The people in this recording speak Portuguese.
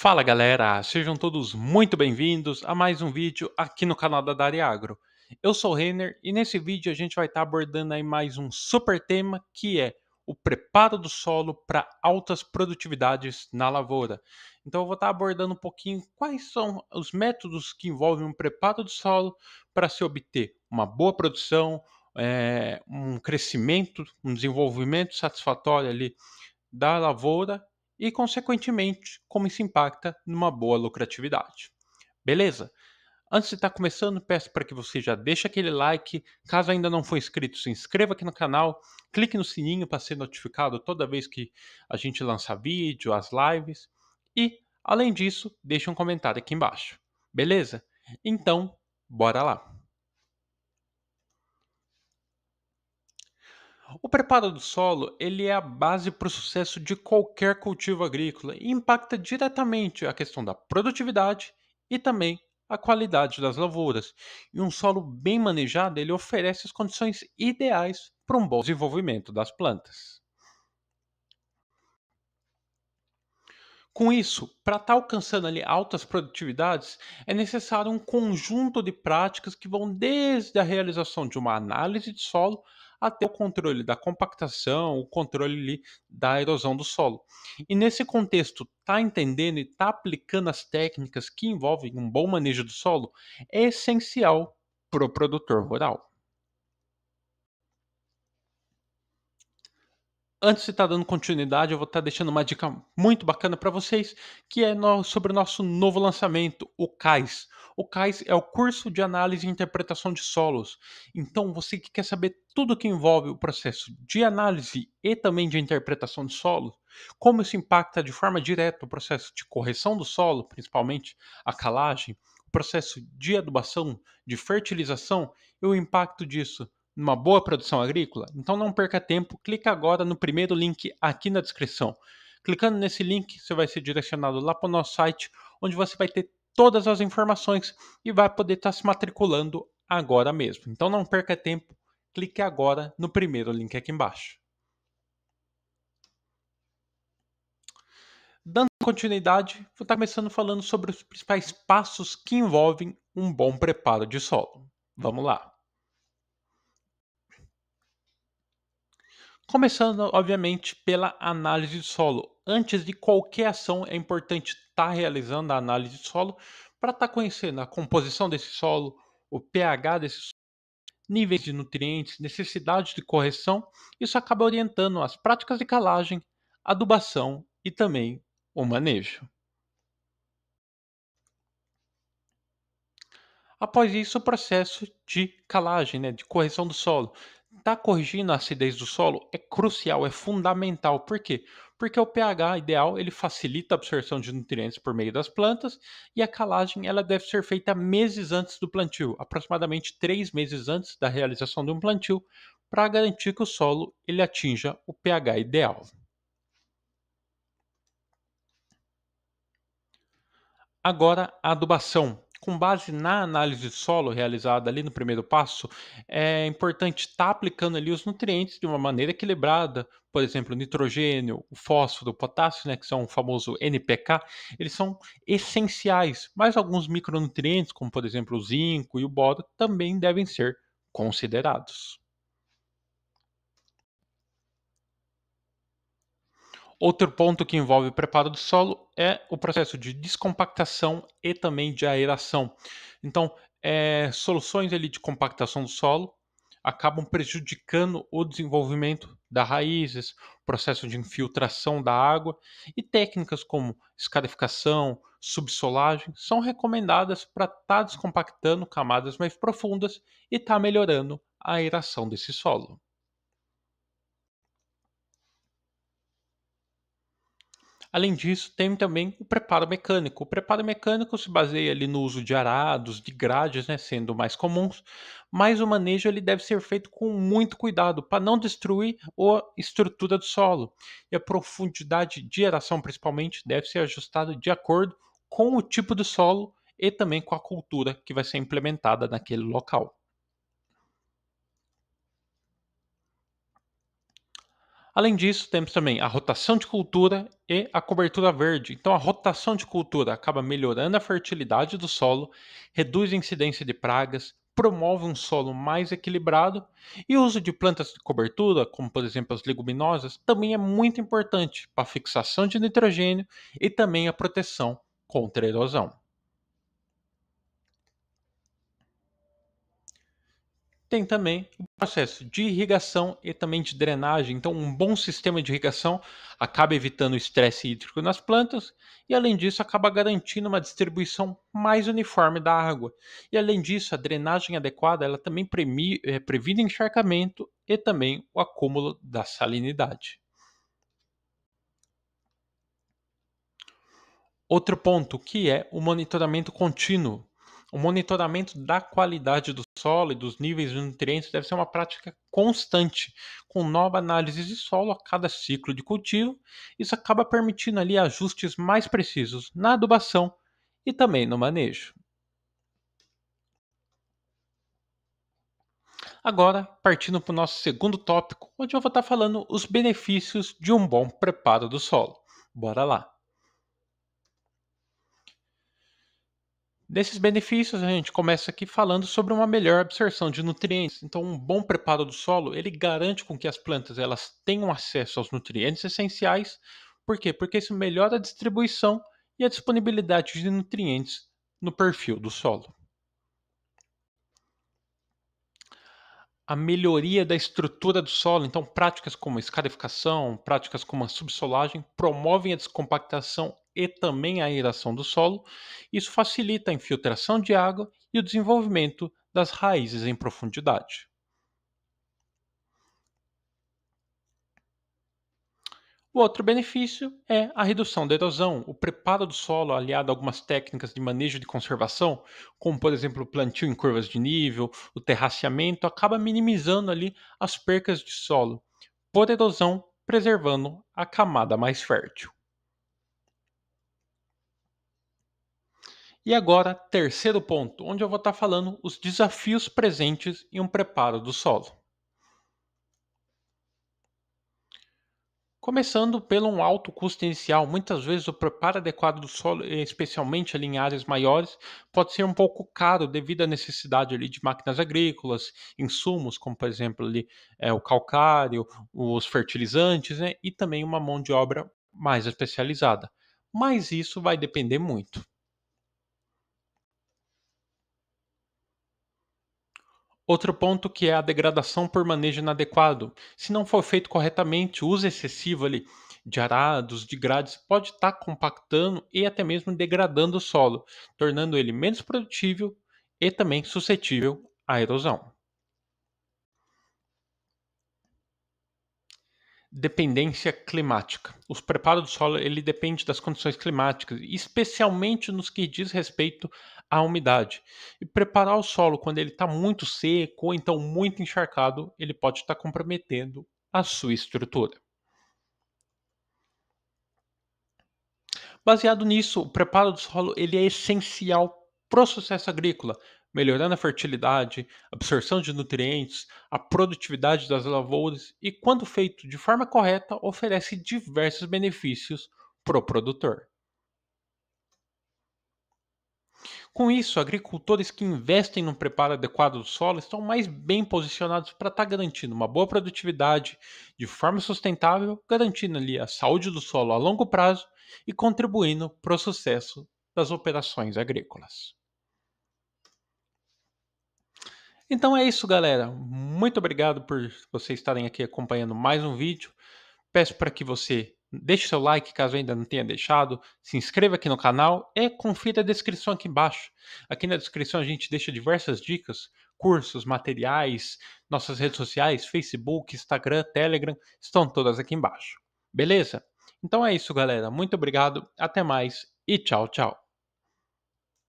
Fala galera, sejam todos muito bem-vindos a mais um vídeo aqui no canal da Dari Agro. Eu sou o Renner e nesse vídeo a gente vai estar tá abordando aí mais um super tema que é o preparo do solo para altas produtividades na lavoura. Então eu vou estar tá abordando um pouquinho quais são os métodos que envolvem um preparo do solo para se obter uma boa produção, é, um crescimento, um desenvolvimento satisfatório ali da lavoura e, consequentemente, como isso impacta numa boa lucratividade. Beleza? Antes de estar começando, peço para que você já deixe aquele like. Caso ainda não for inscrito, se inscreva aqui no canal, clique no sininho para ser notificado toda vez que a gente lança vídeo, as lives. E, além disso, deixe um comentário aqui embaixo. Beleza? Então, bora lá! O preparo do solo ele é a base para o sucesso de qualquer cultivo agrícola e impacta diretamente a questão da produtividade e também a qualidade das lavouras. E um solo bem manejado ele oferece as condições ideais para um bom desenvolvimento das plantas. Com isso, para estar tá alcançando ali altas produtividades, é necessário um conjunto de práticas que vão desde a realização de uma análise de solo a ter o controle da compactação, o controle da erosão do solo. E nesse contexto, tá entendendo e tá aplicando as técnicas que envolvem um bom manejo do solo é essencial para o produtor rural. Antes de estar tá dando continuidade, eu vou estar tá deixando uma dica muito bacana para vocês, que é no, sobre o nosso novo lançamento, o CAIS. O CAIS é o curso de análise e interpretação de solos. Então, você que quer saber tudo que envolve o processo de análise e também de interpretação de solo, como isso impacta de forma direta o processo de correção do solo, principalmente a calagem, o processo de adubação, de fertilização e o impacto disso numa boa produção agrícola? Então não perca tempo, clica agora no primeiro link aqui na descrição. Clicando nesse link, você vai ser direcionado lá para o nosso site, onde você vai ter todas as informações e vai poder estar tá se matriculando agora mesmo. Então não perca tempo, clique agora no primeiro link aqui embaixo. Dando continuidade, vou estar tá começando falando sobre os principais passos que envolvem um bom preparo de solo. Vamos lá! Começando, obviamente, pela análise de solo. Antes de qualquer ação, é importante estar tá realizando a análise de solo para estar tá conhecendo a composição desse solo, o pH desse solo, níveis de nutrientes, necessidades de correção. Isso acaba orientando as práticas de calagem, adubação e também o manejo. Após isso, o processo de calagem, né, de correção do solo, Tá corrigindo a acidez do solo é crucial, é fundamental. Por quê? Porque o pH ideal ele facilita a absorção de nutrientes por meio das plantas e a calagem ela deve ser feita meses antes do plantio, aproximadamente três meses antes da realização de um plantio, para garantir que o solo ele atinja o pH ideal. Agora, a adubação com base na análise de solo realizada ali no primeiro passo, é importante estar tá aplicando ali os nutrientes de uma maneira equilibrada. Por exemplo, o nitrogênio, o fósforo, o potássio, né, que são o famoso NPK, eles são essenciais, mas alguns micronutrientes, como por exemplo o zinco e o boro, também devem ser considerados. Outro ponto que envolve o preparo do solo é o processo de descompactação e também de aeração. Então, é, soluções ali de compactação do solo acabam prejudicando o desenvolvimento das raízes, processo de infiltração da água e técnicas como escarificação, subsolagem são recomendadas para estar tá descompactando camadas mais profundas e estar tá melhorando a aeração desse solo. Além disso, tem também o preparo mecânico. O preparo mecânico se baseia ali no uso de arados, de grades, né, sendo mais comuns, mas o manejo ele deve ser feito com muito cuidado para não destruir a estrutura do solo. E a profundidade de aração, principalmente, deve ser ajustada de acordo com o tipo do solo e também com a cultura que vai ser implementada naquele local. Além disso, temos também a rotação de cultura e a cobertura verde. Então, a rotação de cultura acaba melhorando a fertilidade do solo, reduz a incidência de pragas, promove um solo mais equilibrado e o uso de plantas de cobertura, como por exemplo as leguminosas, também é muito importante para a fixação de nitrogênio e também a proteção contra a erosão. tem também o processo de irrigação e também de drenagem. Então, um bom sistema de irrigação acaba evitando o estresse hídrico nas plantas e, além disso, acaba garantindo uma distribuição mais uniforme da água. E, além disso, a drenagem adequada ela também premi, é, previne encharcamento e também o acúmulo da salinidade. Outro ponto que é o monitoramento contínuo o monitoramento da qualidade do solo e dos níveis de nutrientes deve ser uma prática constante, com nova análise de solo a cada ciclo de cultivo. Isso acaba permitindo ali ajustes mais precisos na adubação e também no manejo. Agora, partindo para o nosso segundo tópico, onde eu vou estar tá falando os benefícios de um bom preparo do solo. Bora lá! Desses benefícios, a gente começa aqui falando sobre uma melhor absorção de nutrientes. Então, um bom preparo do solo, ele garante com que as plantas elas tenham acesso aos nutrientes essenciais. Por quê? Porque isso melhora a distribuição e a disponibilidade de nutrientes no perfil do solo. a melhoria da estrutura do solo. Então, práticas como escarificação, práticas como a subsolagem promovem a descompactação e também a aeração do solo. Isso facilita a infiltração de água e o desenvolvimento das raízes em profundidade. O outro benefício é a redução da erosão, o preparo do solo aliado a algumas técnicas de manejo de conservação, como por exemplo o plantio em curvas de nível, o terraceamento, acaba minimizando ali as percas de solo por erosão, preservando a camada mais fértil. E agora, terceiro ponto, onde eu vou estar falando os desafios presentes em um preparo do solo. Começando pelo um alto custo inicial, muitas vezes o preparo adequado do solo, especialmente ali em áreas maiores, pode ser um pouco caro devido à necessidade ali de máquinas agrícolas, insumos como por exemplo ali, é, o calcário, os fertilizantes, né, e também uma mão de obra mais especializada. Mas isso vai depender muito. Outro ponto que é a degradação por manejo inadequado. Se não for feito corretamente, o uso excessivo ali de arados, de grades, pode estar tá compactando e até mesmo degradando o solo, tornando ele menos produtivo e também suscetível à erosão. dependência climática. Os preparos do solo ele depende das condições climáticas, especialmente nos que diz respeito a umidade. E preparar o solo quando ele está muito seco ou então muito encharcado, ele pode estar tá comprometendo a sua estrutura. Baseado nisso, o preparo do solo ele é essencial para o sucesso agrícola, melhorando a fertilidade, absorção de nutrientes, a produtividade das lavouras e, quando feito de forma correta, oferece diversos benefícios para o produtor. Com isso, agricultores que investem no preparo adequado do solo estão mais bem posicionados para estar tá garantindo uma boa produtividade de forma sustentável, garantindo ali a saúde do solo a longo prazo e contribuindo para o sucesso das operações agrícolas. Então é isso, galera. Muito obrigado por vocês estarem aqui acompanhando mais um vídeo. Peço para que você Deixe seu like caso ainda não tenha deixado, se inscreva aqui no canal e confira a descrição aqui embaixo. Aqui na descrição a gente deixa diversas dicas, cursos, materiais, nossas redes sociais, Facebook, Instagram, Telegram, estão todas aqui embaixo. Beleza? Então é isso, galera. Muito obrigado, até mais e tchau, tchau.